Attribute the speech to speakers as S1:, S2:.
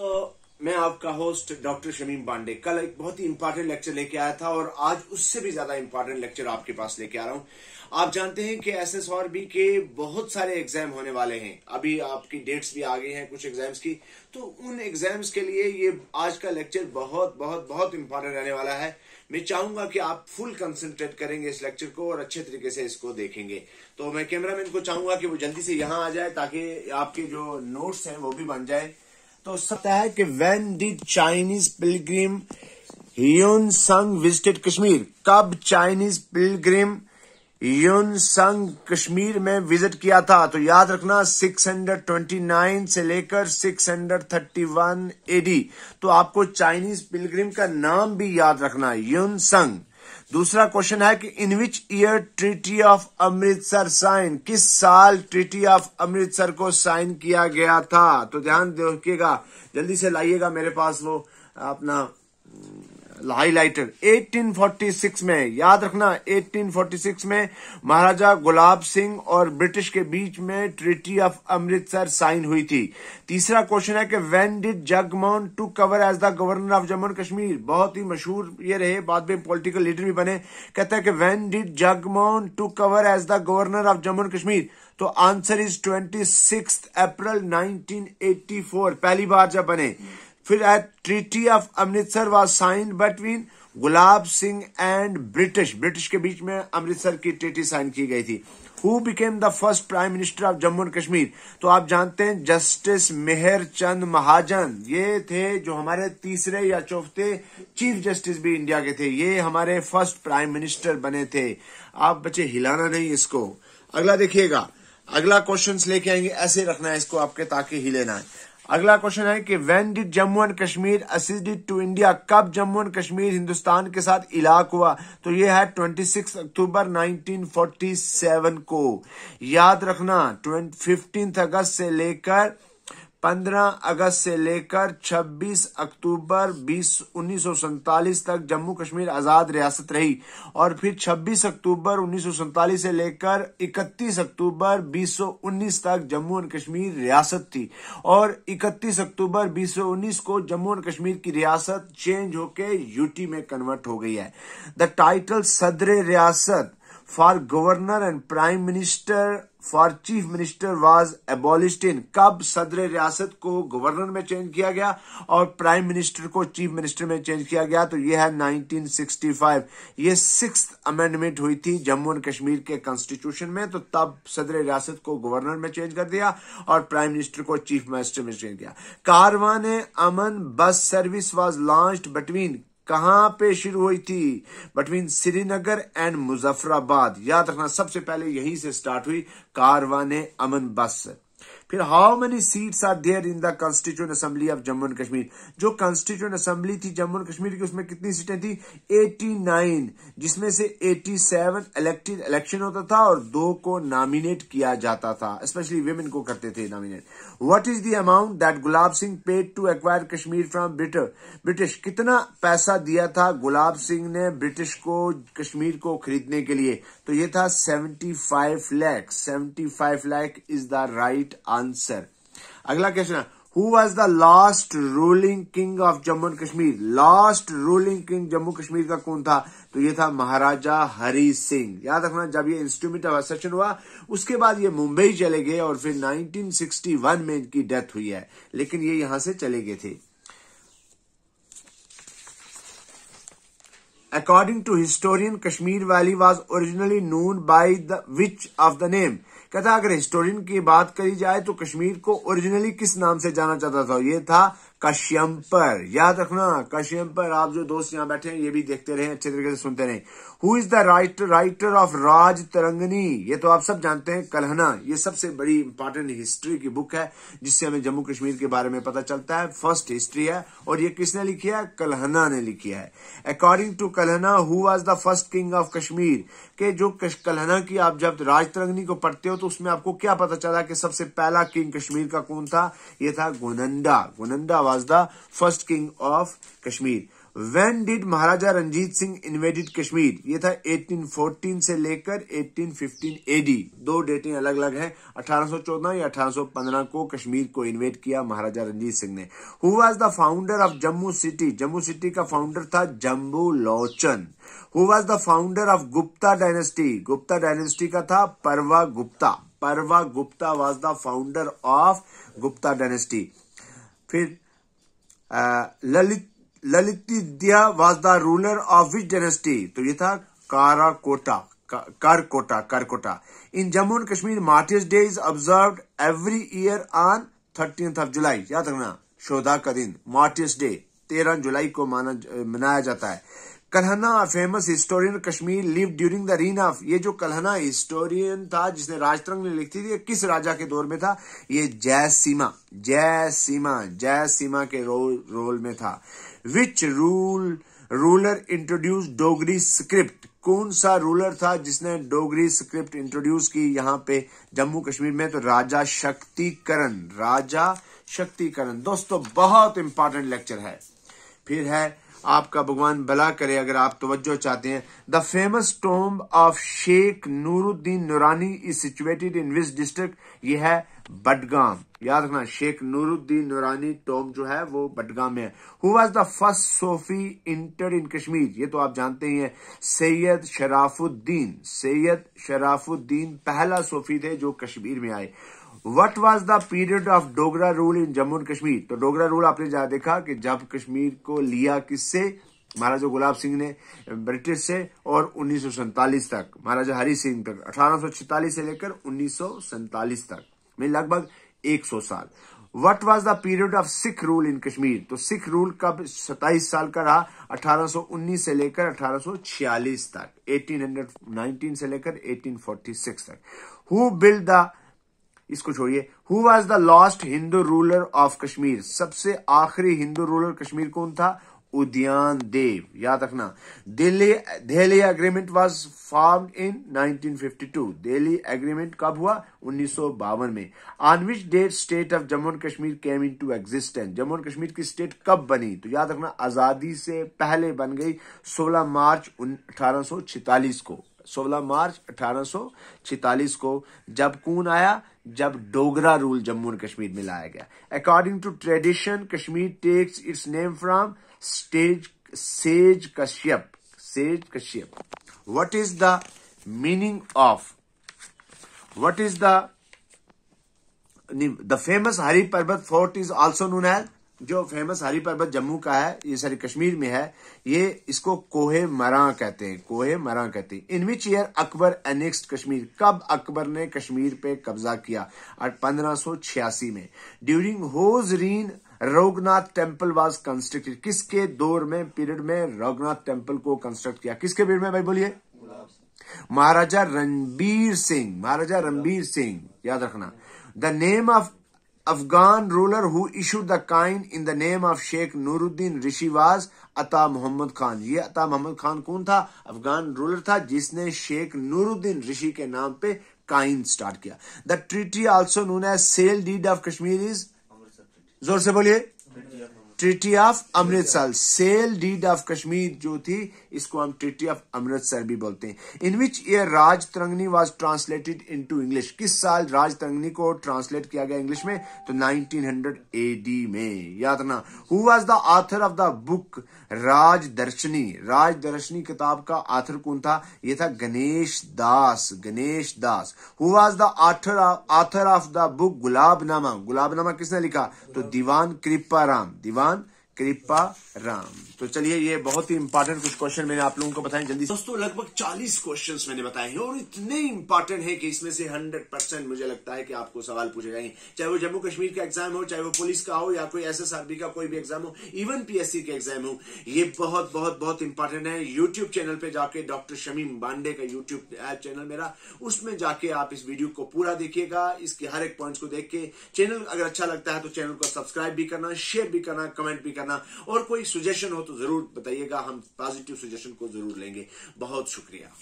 S1: तो मैं आपका होस्ट डॉक्टर शमीम पांडे कल एक बहुत ही इंपॉर्टेंट लेक्चर लेके आया था और आज उससे भी ज्यादा इंपॉर्टेंट लेक्चर आपके पास लेके आ रहा हूँ आप जानते हैं कि एस एस और बी के बहुत सारे एग्जाम होने वाले हैं अभी आपकी डेट्स भी आ गई हैं कुछ एग्जाम्स की तो उन एग्जाम्स के लिए ये आज का लेक्चर बहुत बहुत बहुत इंपॉर्टेंट रहने वाला है मैं चाहूंगा कि आप फुल कंसंट्रेट करेंगे इस लेक्चर को और अच्छे तरीके से इसको देखेंगे तो मैं कैमरामैन को चाहूंगा कि वो जल्दी से यहाँ आ जाए ताकि आपके जो नोट्स हैं वो भी बन जाए तो सकता है कि वेन डिड चाइनीज पिलग्रिम यून संग विजिटेड कश्मीर कब चाइनीज पिलग्रिम यून संग कश्मीर में विजिट किया था तो याद रखना 629 से लेकर 631 एडी तो आपको चाइनीज पिलग्रिम का नाम भी याद रखना यून संग दूसरा क्वेश्चन है कि in which year treaty of Amritsar sign किस साल ट्रीटी ऑफ अमृतसर को साइन किया गया था तो ध्यान देखिएगा जल्दी से लाइएगा मेरे पास वो अपना हाईलाइटेड 1846 में याद रखना 1846 में महाराजा गुलाब सिंह और ब्रिटिश के बीच में ट्रिटी ऑफ अमृतसर साइन हुई थी तीसरा क्वेश्चन है कि when did Jagmohan took over as the governor of Jammu Kashmir बहुत ही मशहूर ये रहे बाद में पॉलिटिकल लीडर भी बने कहते हैं कि when did Jagmohan took over as the governor of Jammu Kashmir तो answer is twenty six April four पहली बार जब बने फिर at treaty of Amritsar was sign between Gulab Singh and British British के बीच में अमृतसर की ट्रीटी साइन की गई थी who became the first prime minister of Jammu and Kashmir तो आप जानते हैं जस्टिस मेहर चंद महाजन ये थे जो हमारे तीसरे या चौथे चीफ जस्टिस भी इंडिया के थे ये हमारे फर्स्ट प्राइम मिनिस्टर बने थे आप बच्चे हिलाना नहीं इसको अगला देखिएगा अगला क्वेश्चन लेके आएंगे ऐसे रखना है इसको आपके ताकि हिले ना अगला क्वेश्चन है कि when did Jammu and Kashmir assisted to India कब जम्मू एंड कश्मीर हिंदुस्तान के साथ इलाक हुआ तो ये है 26 अक्टूबर 1947 को याद रखना फिफ्टींथ अगस्त से लेकर 15 अगस्त से लेकर 26 अक्टूबर बीस उन्नीस तक जम्मू कश्मीर आज़ाद रियासत रही और फिर 26 अक्टूबर उन्नीस से लेकर 31 अक्टूबर 2019 तक जम्मू एंड कश्मीर रियासत थी और 31 अक्टूबर 2019 को जम्मू एंड कश्मीर की रियासत चेंज होकर यूटी में कन्वर्ट हो गई है the title Sadar Riyasat for governor and prime minister for chief minister was abolished in कब सदर रियासत को गवर्नर में चेंज किया गया और प्राइम मिनिस्टर को चीफ मिनिस्टर में चेंज किया गया तो यह है 1965 ये सिक्स अमेंडमेंट हुई थी जम्मू एंड कश्मीर के कॉन्स्टिट्यूशन में तो तब सदर रियासत को गवर्नर में चेंज कर दिया और प्राइम मिनिस्टर को चीफ मिनिस्टर में चेंज किया कारवान अमन bus service was launch between कहां पे शुरू हुई थी बिटवीन श्रीनगर एंड मुजफ्फराबाद याद रखना सबसे पहले यहीं से स्टार्ट हुई कारवाने अमन बस फिर how many seats are there in the constituent assembly of Jammu and Kashmir जो कॉन्स्टिट्यूंट असेंबली थी जम्मू एंड कश्मीर की उसमें कितनी सीटें थी 89 जिसमें से 87 इलेक्टेड इलेक्शन होता था और दो को नॉमिनेट किया जाता था स्पेशली वेमेन को करते थे nominate what is the amount that Gulab Singh paid to acquire Kashmir from British कितना पैसा दिया था गुलाब सिंह ने ब्रिटिश को कश्मीर को खरीदने के लिए तो ये था 75 lakh 75 lakh is the right are answer अगला question who was the last ruling king of Jammu and Kashmir last ruling king Jammu Kashmir का कौन था तो ये था महाराजा हरि सिंह याद रखना जब ये इंस्ट्रूमेंट ऑफ एसेशन हुआ उसके बाद ये मुंबई चले गए और फिर 1961 में इनकी डेथ हुई है लेकिन ये यहां से चले गए थे according to historian kashmir valley was originally known by the which of the name कहता अगर हिस्टोरियन की बात करी जाए तो कश्मीर को ओरिजिनली किस नाम से जाना जाता था ये था कश्यम्पर याद रखना कश्यम्पर आप जो दोस्त यहाँ बैठे हैं ये भी देखते रहे अच्छे तरीके से सुनते रहे who is the writer writer of Raj Tarangini ये तो आप सब जानते हैं कलहना ये सबसे बड़ी इंपॉर्टेंट हिस्ट्री की बुक है जिससे हमें जम्मू कश्मीर के बारे में पता चलता है फर्स्ट हिस्ट्री है और ये किसने लिखी है कलहना ने लिखी है according to Kalhana who was the first king of Kashmir के जो कलहना की आप जब राज तरंगनी को पढ़ते हो तो उसमें आपको क्या पता चला कि सबसे पहला किंग कश्मीर का कौन था यह था Gonanda Gonanda was the first king of Kashmir when did Maharaja Ranjit Singh invaded Kashmir ये था 1814 से लेकर 1815 एडी दो डेटें अलग अलग हैं 1814 या 1815 को कश्मीर को इन्वेड किया महाराजा रंजीत सिंह ने who was the founder of Jammu city Jammu city का फाउंडर था Jambu Lochan who was the founder of Gupta dynasty Gupta dynasty का था Parva Gupta Parva Gupta was the founder of Gupta dynasty फिर Lalit Lalitaditya was the ruler of which dynasty तो ये था Karakota Karkota Karkota in Jammu and Kashmir martyrs day is observe every year on thirteen of July याद रखना शोधा का दिन मार्टिस डे तेरह जुलाई को माना मनाया जाता है Kalhana famous historian Kashmir live during the reign of ये जो कलहना हिस्टोरियन था जिसने राजतरंग ने लिखी थी किस राजा के दौर में था ये जय सीमा जय सीमा जय सीमा के रोल रोल में था which rule ruler introduce Dogri script कौन सा रूलर था जिसने डोगरी स्क्रिप्ट इंट्रोड्यूस की यहाँ पे जम्मू कश्मीर में तो राजा शक्तिकरण राजा शक्तिकरण दोस्तों बहुत इंपॉर्टेंट लेक्चर है फिर है आपका भगवान भला करे अगर आप तवज्जो चाहते हैं the famous tomb of Sheikh Nooruddin Noorani is situated in विस डिस्ट्रिक्ट ये है बडगाम याद रखना शेख नूरुद्दीन नूरानी टोम जो है वो बडगाम में है who's the first Sufi enter in Kashmir ये तो आप जानते ही हैं सैयद शराफुद्दीन सैयद शराफुद्दीन पहला सोफी थे जो कश्मीर में आए what was the period of Dogra rule in Jammu and Kashmir तो डोगरा रूल आपने जहां देखा कि जब कश्मीर को लिया किससे महाराजा गुलाब सिंह ने ब्रिटिश से और उन्नीस तक महाराजा हरि सिंह तक अठारह से लेकर उन्नीस तक में लगभग 100 साल what was the period of Sikh rule in Kashmir तो सिख रूल कब 27 साल का रहा 1819 से लेकर 1846 तक 1819 से लेकर 1846 तक हु बिल्ड द इसको छोड़िए who was the last Hindu ruler of Kashmir सबसे आखिरी हिंदू रूलर कश्मीर कौन था उद्यान देव याद रखना Delhi Delhi agreement was form in 1952 Delhi agreement कब हुआ उन्नीस में on which date state of Jammu and Kashmir came into existence Jammu and Kashmir की स्टेट कब बनी तो याद रखना आजादी से पहले बन गई 16 मार्च अठारह को 16 मार्च 1846 को जब कौन आया जब डोगरा रूल जम्मू एंड कश्मीर में लाया गया according to tradition Kashmir takes its name from stage sage Kashyap sage Kashyap what is the meaning of what is the famous Hari Parvat fort is also known as जो फेमस हरी पर्वत जम्मू का है ये सारी कश्मीर में है ये इसको कोहे मरा कहते हैं कोहे मरा कहते हैं in which year Akbar annexed Kashmir कब अकबर ने कश्मीर पे कब्जा किया पंद्रह सो छियासी में during whose reign Raghunath temple was constructed किसके दौर में पीरियड में रघुनाथ टेम्पल को कंस्ट्रक्ट किया किसके पीरियड में भाई बोलिए महाराजा रणबीर सिंह महाराजा रणबीर सिंह याद रखना the name of Afghan ruler who issue the coin in the name of Sheikh Nooruddin Rishi Ata Mohammad Khan ये अता मोहम्मद खान कौन था अफगान रूलर था जिसने शेख नूरुद्दीन ऋषि के नाम पे काइन स्टार्ट किया the treaty also known as sale deed of Kashmir is जोर से बोलिए treaty of Amritsar sale deed of Kashmir जो थी इसको हम ट्रिटी ऑफ अमृतसर भी बोलते हैं in which year Raj Tarangini was translated into English किस साल राज तरंगनी को ट्रांसलेट किया गया इंग्लिश में तो 1900 एडी में याद ना who was the author of the book Raj Darshani Raj दर्शनी किताब का आथर कौन था यह था Ganesh Das Ganesh Das who was the author author of the book Gulabnama Gulabnama किसने लिखा तो दीवान कृपाराम दीवान कृपा राम तो चलिए ये बहुत ही इंपॉर्टेंट कुछ क्वेश्चन मैंने आप लोगों को बताए जल्दी दोस्तों लगभग 40 क्वेश्चंस मैंने बताए हैं और इतने इंपॉर्टेंट हैं कि इसमें से 100 परसेंट मुझे लगता है कि आपको सवाल पूछे जाएंगे चाहे वो जम्मू कश्मीर का एग्जाम हो चाहे वो पुलिस का हो या कोई एस का कोई भी एग्जाम हो इवन पीएससी के एग्जाम हो ये बहुत बहुत बहुत इंपॉर्टेंट है यूट्यूब चैनल पर जाके डॉक्टर शमीम बांडे का यूट्यूब चैनल uh, मेरा उसमें जाके आप इस वीडियो को पूरा देखिएगा इसके हर एक पॉइंट को देख के चैनल अगर अच्छा लगता है तो चैनल को सब्सक्राइब भी करना शेयर भी करना कमेंट भी करना करना और कोई सुजेशन हो तो जरूर बताइएगा हम पॉजिटिव सुजेशन को जरूर लेंगे बहुत शुक्रिया